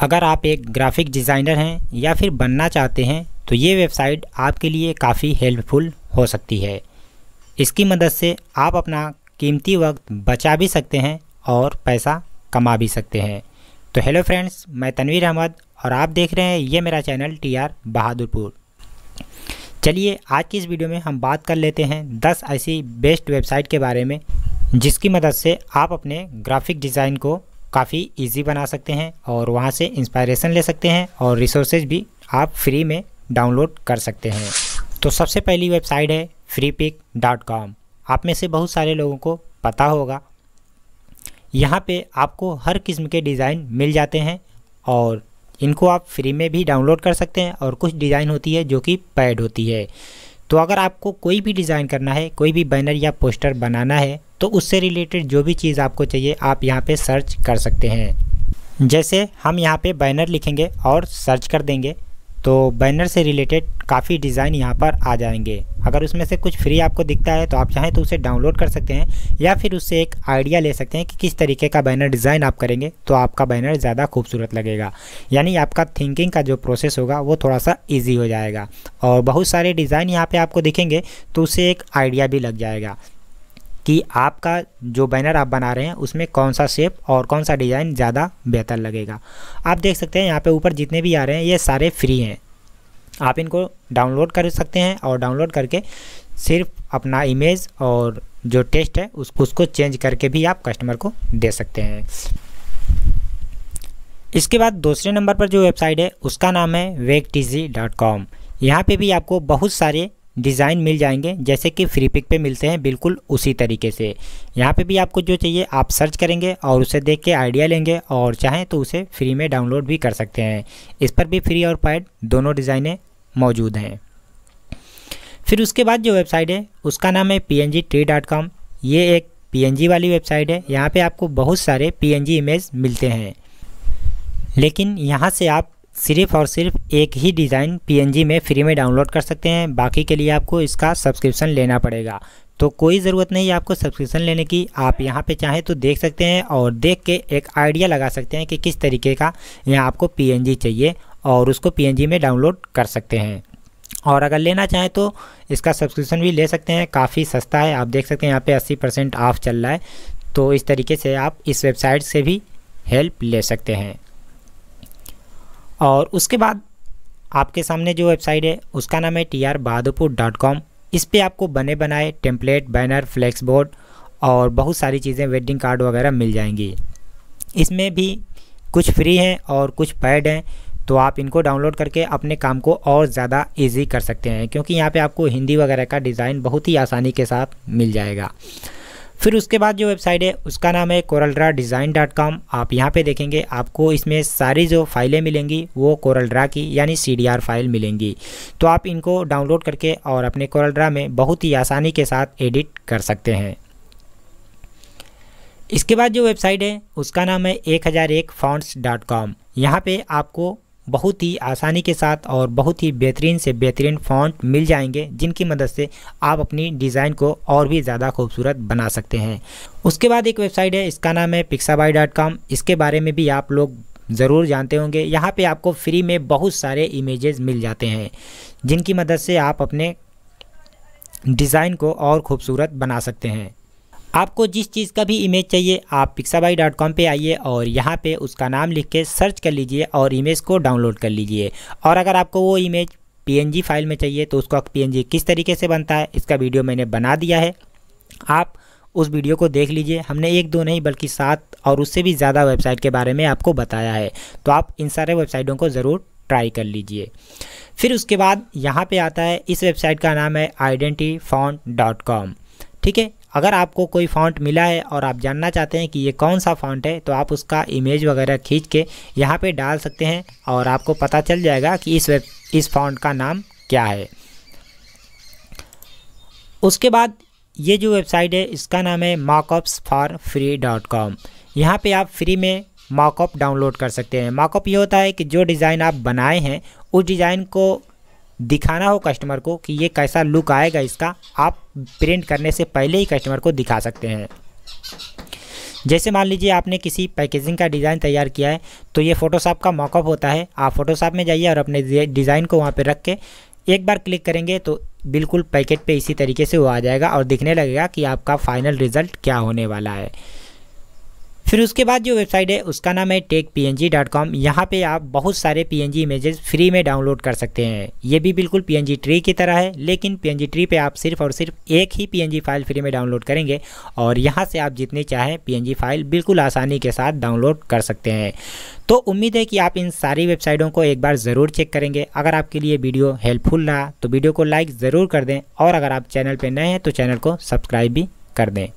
अगर आप एक ग्राफिक डिज़ाइनर हैं या फिर बनना चाहते हैं तो ये वेबसाइट आपके लिए काफ़ी हेल्पफुल हो सकती है इसकी मदद से आप अपना कीमती वक्त बचा भी सकते हैं और पैसा कमा भी सकते हैं तो हेलो फ्रेंड्स मैं तनवीर अहमद और आप देख रहे हैं ये मेरा चैनल टी आर बहादुरपुर चलिए आज की इस वीडियो में हम बात कर लेते हैं 10 ऐसी बेस्ट वेबसाइट के बारे में जिसकी मदद से आप अपने ग्राफिक डिज़ाइन को काफ़ी इजी बना सकते हैं और वहाँ से इंस्पायरेशन ले सकते हैं और रिसोर्सेज भी आप फ्री में डाउनलोड कर सकते हैं तो सबसे पहली वेबसाइट है फ्री पिक डॉट कॉम आप में से बहुत सारे लोगों को पता होगा यहाँ पे आपको हर किस्म के डिज़ाइन मिल जाते हैं और इनको आप फ्री में भी डाउनलोड कर सकते हैं और कुछ डिज़ाइन होती है जो कि पैड होती है तो अगर आपको कोई भी डिज़ाइन करना है कोई भी बैनर या पोस्टर बनाना है तो उससे रिलेटेड जो भी चीज़ आपको चाहिए आप यहाँ पर सर्च कर सकते हैं जैसे हम यहाँ पर बैनर लिखेंगे और सर्च कर देंगे तो बैनर से रिलेटेड काफ़ी डिज़ाइन यहाँ पर आ जाएंगे अगर उसमें से कुछ फ्री आपको दिखता है तो आप चाहें तो उसे डाउनलोड कर सकते हैं या फिर उससे एक आइडिया ले सकते हैं कि किस तरीके का बैनर डिज़ाइन आप करेंगे तो आपका बैनर ज़्यादा खूबसूरत लगेगा यानी आपका थिंकिंग का जो प्रोसेस होगा वो थोड़ा सा ईजी हो जाएगा और बहुत सारे डिज़ाइन यहाँ पर आपको दिखेंगे तो उससे एक आइडिया भी लग जाएगा कि आपका जो बैनर आप बना रहे हैं उसमें कौन सा शेप और कौन सा डिज़ाइन ज़्यादा बेहतर लगेगा आप देख सकते हैं यहाँ पे ऊपर जितने भी आ रहे हैं ये सारे फ्री हैं आप इनको डाउनलोड कर सकते हैं और डाउनलोड करके सिर्फ अपना इमेज और जो टेस्ट है उस, उसको चेंज करके भी आप कस्टमर को दे सकते हैं इसके बाद दूसरे नंबर पर जो वेबसाइट है उसका नाम है वेग टी यहाँ पर भी आपको बहुत सारे डिज़ाइन मिल जाएंगे जैसे कि फ्री पिक पे मिलते हैं बिल्कुल उसी तरीके से यहाँ पे भी आपको जो चाहिए आप सर्च करेंगे और उसे देख के आइडिया लेंगे और चाहें तो उसे फ्री में डाउनलोड भी कर सकते हैं इस पर भी फ्री और पैड दोनों डिज़ाइनें मौजूद हैं फिर उसके बाद जो वेबसाइट है उसका नाम है P N G tree dot com ये एक पी एन जी वाली वेबसाइट है यहाँ पर आपको बहुत सारे पी एन जी इमेज मिलते हैं लेकिन यहाँ से आप सिर्फ और सिर्फ एक ही डिज़ाइन पीएनजी में फ्री में डाउनलोड कर सकते हैं बाकी के लिए आपको इसका सब्सक्रिप्शन लेना पड़ेगा तो कोई ज़रूरत नहीं आपको सब्सक्रिप्शन लेने की आप यहाँ पे चाहें तो देख सकते हैं और देख के एक आइडिया लगा सकते हैं कि किस तरीके का यहाँ आपको पी चाहिए और उसको पी में डाउनलोड कर सकते हैं और अगर लेना चाहें तो इसका सब्सक्रिप्शन भी ले सकते हैं काफ़ी सस्ता है आप देख सकते हैं यहाँ पे 80 परसेंट ऑफ चल रहा है तो इस तरीके से आप इस वेबसाइट से भी हेल्प ले सकते हैं और उसके बाद आपके सामने जो वेबसाइट है उसका नाम है T R Bahadurpur dot com इस पर आपको बने बनाए टेम्पलेट बैनर फ्लैक्स बोर्ड और बहुत सारी चीज़ें वेडिंग कार्ड वगैरह मिल जाएंगी इसमें भी कुछ फ्री हैं और कुछ पैड हैं तो आप इनको डाउनलोड करके अपने काम को और ज़्यादा इजी कर सकते हैं क्योंकि यहाँ पे आपको हिंदी वगैरह का डिज़ाइन बहुत ही आसानी के साथ मिल जाएगा फिर उसके बाद जो वेबसाइट है उसका नाम है कोरलड्रा डिज़ाइन डॉट कॉम आप यहाँ पे देखेंगे आपको इसमें सारी जो फाइलें मिलेंगी वो कोरलड्रा की यानी सी डी आर फाइल मिलेंगी तो आप इनको डाउनलोड करके और अपने कोरलड्रा में बहुत ही आसानी के साथ एडिट कर सकते हैं इसके बाद जो वेबसाइट है उसका नाम है एक हज़ार एक फाउंड्स डॉट कॉम यहाँ पर आपको बहुत ही आसानी के साथ और बहुत ही बेहतरीन से बेहतरीन फॉन्ट मिल जाएंगे जिनकी मदद से आप अपनी डिज़ाइन को और भी ज़्यादा खूबसूरत बना सकते हैं उसके बाद एक वेबसाइट है इसका नाम है पिक्साबाई डॉट कॉम इसके बारे में भी आप लोग ज़रूर जानते होंगे यहाँ पे आपको फ्री में बहुत सारे इमेजेस मिल जाते हैं जिनकी मदद से आप अपने डिज़ाइन को और ख़ूबसूरत बना सकते हैं आपको जिस चीज़ का भी इमेज चाहिए आप पिक्साबाई डॉट कॉम पर आइए और यहाँ पे उसका नाम लिख के सर्च कर लीजिए और इमेज को डाउनलोड कर लीजिए और अगर आपको वो इमेज पीएनजी फाइल में चाहिए तो उसका पीएनजी किस तरीके से बनता है इसका वीडियो मैंने बना दिया है आप उस वीडियो को देख लीजिए हमने एक दो नहीं बल्कि सात और उससे भी ज़्यादा वेबसाइट के बारे में आपको बताया है तो आप इन सारे वेबसाइटों को ज़रूर ट्राई कर लीजिए फिर उसके बाद यहाँ पे आता है इस वेबसाइट का नाम है आइडेंटी ठीक है अगर आपको कोई फ़ॉन्ट मिला है और आप जानना चाहते हैं कि ये कौन सा फ़ॉन्ट है तो आप उसका इमेज वगैरह खींच के यहाँ पे डाल सकते हैं और आपको पता चल जाएगा कि इस वेब इस फ़ॉन्ट का नाम क्या है उसके बाद ये जो वेबसाइट है इसका नाम है mockups for free dot com यहाँ पर आप फ्री में मॉकअप डाउनलोड कर सकते हैं मॉकअप ये होता है कि जो डिज़ाइन आप बनाए हैं उस डिज़ाइन को दिखाना हो कस्टमर को कि ये कैसा लुक आएगा इसका आप प्रिंट करने से पहले ही कस्टमर को दिखा सकते हैं जैसे मान लीजिए आपने किसी पैकेजिंग का डिज़ाइन तैयार किया है तो ये फ़ोटोशॉप का मॉकअप होता है आप फ़ोटोशॉप में जाइए और अपने डिज़ाइन को वहाँ पर रख के एक बार क्लिक करेंगे तो बिल्कुल पैकेट पे इसी तरीके से वो आ जाएगा और दिखने लगेगा कि आपका फ़ाइनल रिज़ल्ट क्या होने वाला है फिर उसके बाद जो वेबसाइट है उसका नाम है tech P N G dot com यहाँ पर आप बहुत सारे P N G images free में डाउनलोड कर सकते हैं ये भी बिल्कुल पी एन जी ट्री की तरह है लेकिन पी एन जी ट्री पर आप सिर्फ और सिर्फ एक ही P N G file free में डाउनलोड करेंगे और यहाँ से आप जितने चाहें पी एन जी फाइल बिल्कुल आसानी के साथ डाउनलोड कर सकते हैं तो उम्मीद है कि आप इन सारी वेबसाइटों को एक बार ज़रूर चेक करेंगे अगर आपके लिए वीडियो हेल्पफुल रहा तो वीडियो को लाइक ज़रूर कर दें और अगर आप चैनल पर नए हैं तो चैनल को सब्सक्राइब भी कर दें